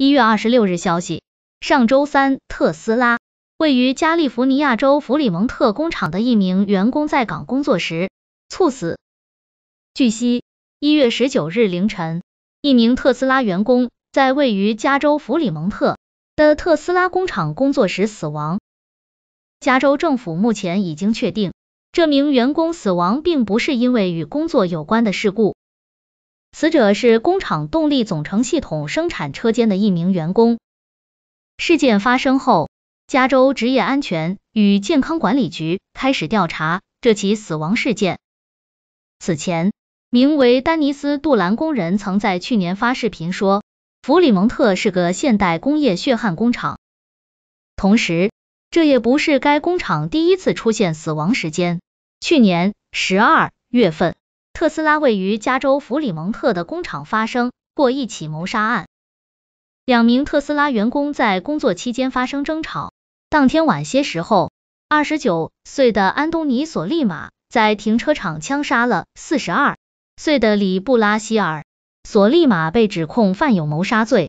一月二十六日，消息：上周三，特斯拉位于加利福尼亚州弗里蒙特工厂的一名员工在岗工作时猝死。据悉，一月十九日凌晨，一名特斯拉员工在位于加州弗里蒙特的特斯拉工厂工作时死亡。加州政府目前已经确定，这名员工死亡并不是因为与工作有关的事故。死者是工厂动力总成系统生产车间的一名员工。事件发生后，加州职业安全与健康管理局开始调查这起死亡事件。此前，名为丹尼斯杜兰工人曾在去年发视频说，弗里蒙特是个现代工业血汗工厂。同时，这也不是该工厂第一次出现死亡时间，去年十二月份。特斯拉位于加州弗里蒙特的工厂发生过一起谋杀案，两名特斯拉员工在工作期间发生争吵。当天晚些时候，二十九岁的安东尼·索利马在停车场枪杀了四十二岁的里布拉希尔。索利马被指控犯有谋杀罪。